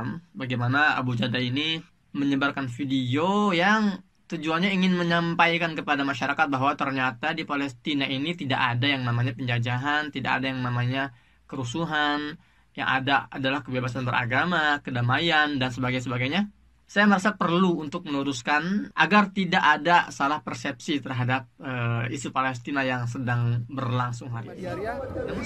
Instagram bagaimana Abu Jada ini menyebarkan video yang tujuannya ingin menyampaikan kepada masyarakat bahwa ternyata di Palestina ini tidak ada yang namanya penjajahan, tidak ada yang namanya kerusuhan, yang ada adalah kebebasan beragama, kedamaian dan sebagainya sebagainya. Saya merasa perlu untuk meluruskan agar tidak ada salah persepsi terhadap uh, isu Palestina yang sedang berlangsung hari ini.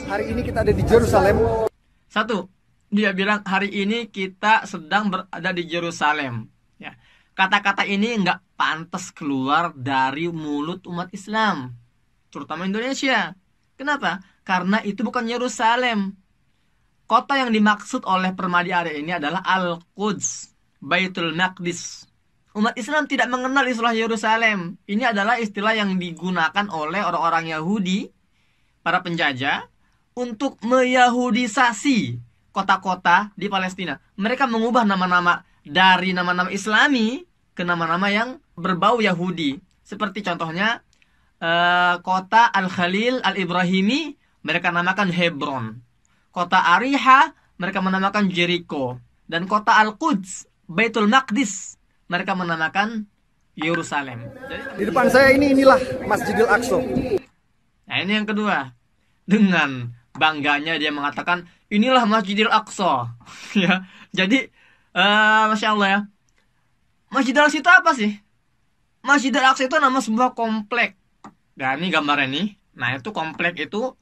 Hari ini kita ada di Jerusalem. Satu, dia bilang hari ini kita sedang berada di Yerusalem. Ya. Kata-kata ini nggak pantas keluar dari mulut umat Islam, terutama Indonesia. Kenapa? Karena itu bukan Yerusalem. Kota yang dimaksud oleh permadi area ini adalah Al-Quds, Baitul Maqdis. Umat Islam tidak mengenal istilah Yerusalem. Ini adalah istilah yang digunakan oleh orang-orang Yahudi, para penjajah, untuk meyahudisasi kota-kota di Palestina. Mereka mengubah nama-nama dari nama-nama Islami ke nama-nama yang berbau Yahudi. Seperti contohnya uh, kota Al-Khalil Al-Ibrahimi mereka namakan Hebron. Kota Ariha mereka menamakan Jericho dan kota Al-Quds Baitul Maqdis mereka menamakan Yerusalem. Di depan saya ini inilah Masjidil Aqsa. Nah, ini yang kedua. Dengan bangganya dia mengatakan inilah Masjidil Aqsa ya jadi uh, masya Allah ya Masjidil Aqsa itu apa sih Masjidil Aqsa itu nama sebuah komplek nah ini gambarnya nih nah itu komplek itu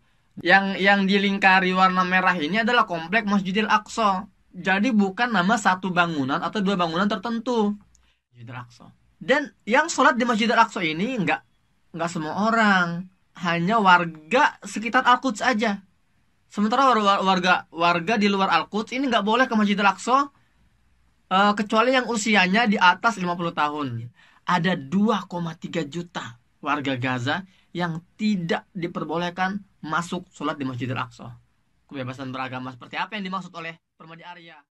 yang yang dilingkari warna merah ini adalah komplek Masjidil Aqsa jadi bukan nama satu bangunan atau dua bangunan tertentu Masjidil Aqsa dan yang sholat di Masjidil Aqsa ini nggak nggak semua orang hanya warga sekitar Al-Quds aja. Sementara warga warga di luar Al-Quds ini nggak boleh ke Masjidil Aqsa uh, kecuali yang usianya di atas 50 tahun. Ada 2,3 juta warga Gaza yang tidak diperbolehkan masuk sholat di Masjidil Aqsa. Kebebasan beragama seperti apa yang dimaksud oleh Permadi Arya?